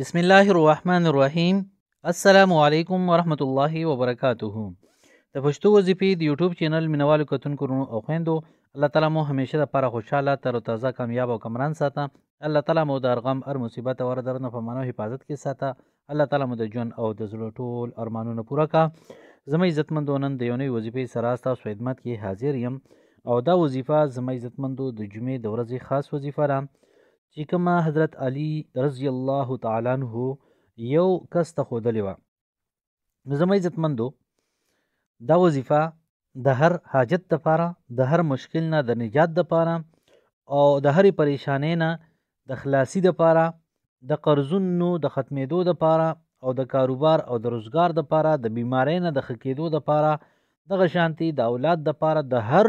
بسم الله الرحمن الرحیم السلام علیکم ورحمت الله وبرکاتہ د پښتو وظیفې د یوټیوب چینل مینوالو کتونکو او خويندو الله تعالی مو همیشه لپاره خوشاله تر تازه کامیاب او کمران ساته الله تعالی مو د ارغم هر مصیبت او درنه په مانو حفاظت کې ساته الله تعالی مو د جون او د زړه ټول ارمانونه پوره کا زمې عزتمندو نن د یو نوې وظیفې سره تاسو خدمت کې حاضر یم او دا وظیفه زمې عزتمندو د جمعې د ورځې خاص وظیفه را چې کومه حضرت علي رضی الله تعالی عنہ یو کس ته خودلې و نو زما عزتمندو دا وظیفه د هر حاجت لپاره د هر مشکل نه د نجات لپاره او د هرې پریشانې نه د خلاصي لپاره د قرضونو د ختمېدو لپاره او د کاروبار او د روزګار لپاره د بیمارۍ نه د خکېدو لپاره دغه شانتي د اولاد لپاره د هر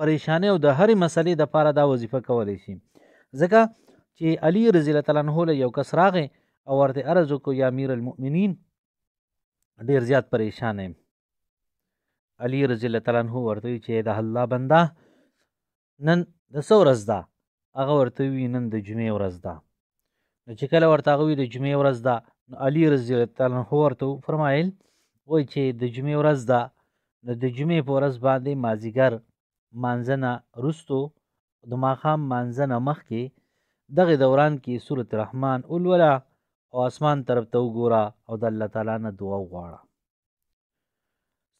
پریشانې او د هرې مسلې لپاره دا وظیفه کولی شي ځکه چې علي رضی الله تعالی عنہ له یو کس راغی او ورته عرض وکړ یا امیر المؤمنین ډیر زیات پریشان یم علي رضی الله تعالی عنہ ورته چې د الله بندا نن د څو ورځ ده هغه ورته وی نن د جمعې ورځ ده نو چې کله ورته هغه وی د جمعې ورځ ده نو علي رضی الله تعالی عنہ ورته فرمایل وای چې د جمعې ورځ ده نو د جمعې په ورځ باندې مازیګر مانځنه رستو د ماښام مانځه نه مخکې دغه دوران کې سورة رحمان ولوله او اسمان طرف ته وګوره او د الله تعالی نه دعا وغواړه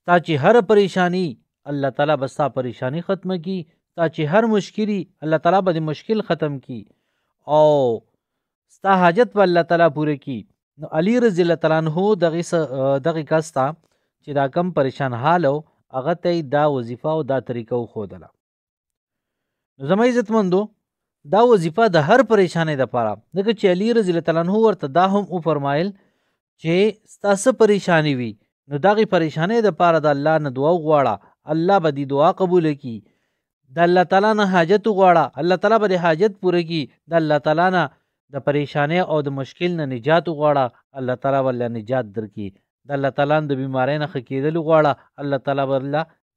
ستا چې هر پریشانی الله تعالی به ستا پریشانی ختمه کی ستا چې هر مشکلی الله تعالی به د مشکل ختم کی او ستا حاجت به الله تعالی پوره کی نو علی رضی الله تعالی عنہ دغه دغه کاستا چې دا کم پریشان حالو هغه ته دا وظیفه او دا طریقه خودله زما عزتمندو دا وظیفه د هر پریشانې دپاره ځکه چې علي رضی الله تعالی عنه ورته دا هم وفرمایل چې ستا څه پریشانې وي نو د هغې پریشانۍ دپاره د الله نه دعا وغواړه الله به دې دعا قبوله کړي د الله تعالی نه حاجت وغواړه الله تعالی به دې حاجت پوره کړي د الله تعالی نه د پریشانۍ او د مشکل نه نجات وغواړه الله تعالی به نجات درکړي د الله تعالی د بیمارۍ نه ښه کېدل وغواړه الله تعالی به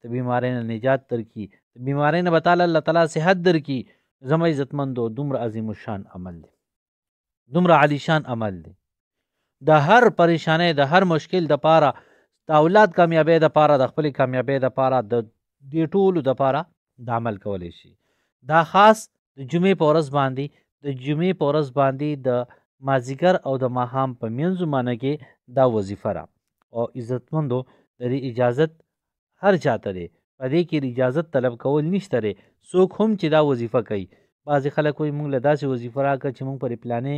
د بیمارۍ نه نجات درکړي بیماری نه به تعالی الله تعالی صحت درکړي زما عزتمندو دومره عظیم شان عمل دی دومره عالیشان عمل دی د هر پریشانې د هر مشکل د پاره د اولاد کامیابۍ د پاره د خپل کامیابۍ د پاره د دې ټولو د پاره د عمل کولی شي دا خاص د جمعې په ورځ باندې د جمعې په ورځ باندې د مازیګر او د ماهام په منځو باندې کې دا وظیفه را او عزتمندو د دې اجازت هر چاته دی په دې کې اجازت طلب کول نشته ری څوک هم چې دا وظیفه کوي بعضې خلک وایي موږ له داسې وظیفه راکړه چې موږ پرې پلانې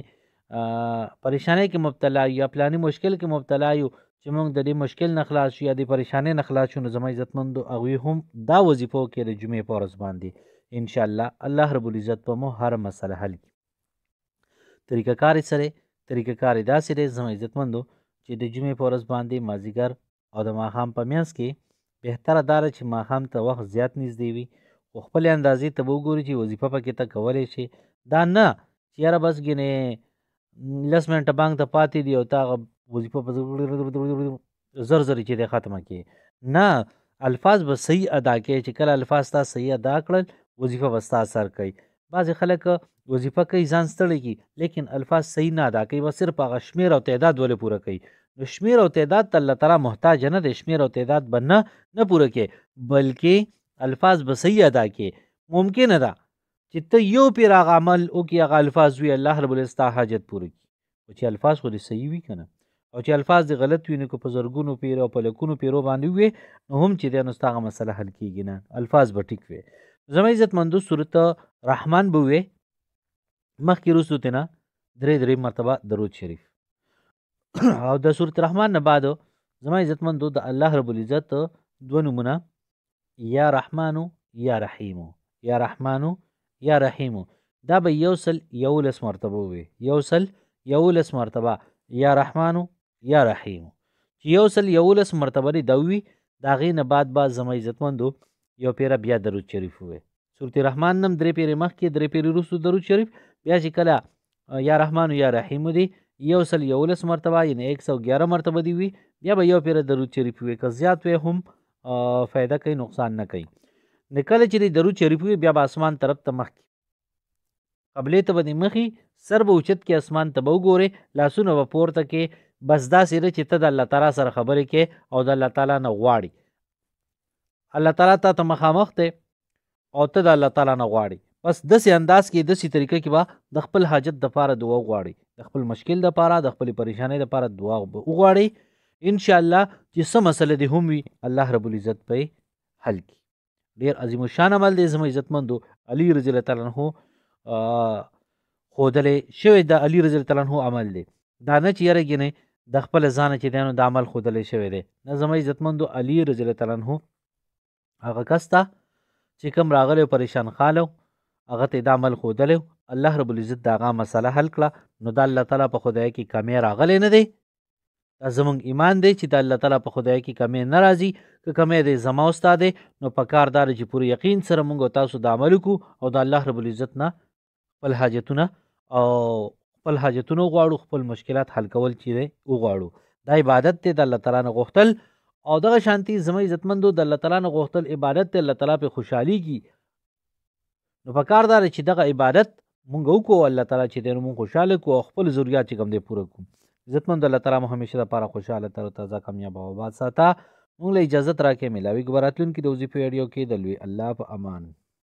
پریشانۍ کې مبتلا یو یا پلانې مشکل کې مبتلا یو چې موږ د دې مشکل نه خلاص شو یا د پریشانۍ نه خلاص شو نو زما عزتمندو هغوی هم دا وظیفو کې د جمعې په ورځ باندې انشاءالله الله رب العزت به مو هر مسله حل کړي طریقهکار یې سره طریقهکار یې داسې دی زما عزتمندو چې د جمعې په ورځ باندې مازدیګر او د ماښام په میانځ کې بهتره دا ده چې ماښام ته وخت زیات نږدې وي خو خپلې اندازې ته به وګورې چې وظیفه پکې ته کولی شي دا نه چې یاره بس ګینې لس منټه بانک ته پاتې دي او تا هغه وظیفه په زر زر چې دی ختمه کړي نه الفاظ به صحیح ادا کړي چې کله الفاظ تا صحیح ادا کړل وظیفه به ستا اثر کوي بعضې خلک وظیفه کوي ځان ستړی کړي لیکن الفاظ صحیح نه ادا کوي بس صرف هغه شمېر او تعداد ولې پوره کوي نو شمیر او تعداد ته الله تعالی محتاج نه دی شمیر او تعداد به نه نه پوره کې بلکې الفاظ به صحیح ادا کې ممکنه ده چې ته یو پیر هغه عمل او کې هغه الفاظ وي الله رب العزت حاجت پوره کړي او چې الفاظ خو دې صحیح وي کنه او چې الفاظ دې غلط وي نو که په زرګونو پیر او په لکونو پیرو باندې وي نو هم چې دې نو ستاسو مسله حل کیږي نه الفاظ به ټیک وي زما عزت مندو صورت رحمان بوې مخکې رسوتنه درې درې مرتبه درود شریف او د سورت رحمان نه بعد زما عزتمندو د الله رب العزت دوه نومونه یا رحمانو یا رحیمو یا رحمانو یا رحیمو دا به یو سل یولس مرتبه وي یو سل یولس مرتبه یا رحمانو یا رحیمو چې یو سل یولس مرتبه دی دا وي د هغې نه بعد به زما عزتمندو یو پیره بیا درود شریف ووایي سورت رحمان نم درې پیرې مخکې درې پیرې وروستو درود شریف بیا چې کله یا رحمانو یا رحیمو دی یو سل یولس مرتبه یعنی 111 مرتبه دی وي بیا به یو پیر درود شریف وي که زیات وي هم فایده کوي نقصان نه کوي نکله چې درود شریف وي بیا به اسمان طرف ته مخ قبلې ته به مخي سر به اوچت کې اسمان ته به وګورې لاسونه به پورته کې بس دا سره چې ته د الله تعالی سره خبرې کې او د الله تعالی نه غواړي الله تعالی ته مخامخ ته او ته د الله تعالی نه غواړي بس داسې انداز کې داسې طریقه کې به د خپل حاجت دپاره دعا وغواړئ د خپل مشکل دپاره د خپلې پریشانۍ دپاره دعا به وغواړئ انشاءالله چې څه مسله دې هم وي الله رب العزت به حل کړي ډېر عظیم شان عمل دی زما عزتمندو علي رضی الله تعالی عنه ښودلی شوی د علي رضی الله تعالی عنه عمل دی دا نه چې یاره ګینې د خپل ځانه چې دی نو د عمل ښودلی شوی دی نه زما عزتمندو علي رضی الله تعالی عنه هغه کس ته چې کوم راغلی پریشان خال هغه ته دا عمل ښودلی الله رب العزت د هغه مسله حل کړه نو دا الله تعالی په خدای کې کمی راغلی نه دی دا زمونږ ایمان دی چې د الله تعالی په خدای کې کمی نه راځي که کمی دی زما ستا دی نو په کار دار چې پوره یقین سره مونږ تاسو د عمل وکړو او د الله رب العزت نه خپل حاجتونه او خپل حاجتونه وغواړو خپل مشکلات حل کول چې دی وغواړو دا عبادت دی د الله تعالی نه غوښتل او دغه شانتی زما عزتمندو د الله تعالی نه غوښتل عبادت دی الله تعالی په خوشحالي کې نو په کار دار چې دغه عبادت مونږ وکړو الله تعالی چې دین مونږ خوشاله کو خپل ضرورت چې کوم دی پوره کو عزتمند الله تعالی مو همیشه لپاره خوشاله تر تازه کامیاب او آباد ساته مونږ له اجازه راکې ملاوي ګبراتلون کې د وظیفې ویډیو کې د لوی الله په امان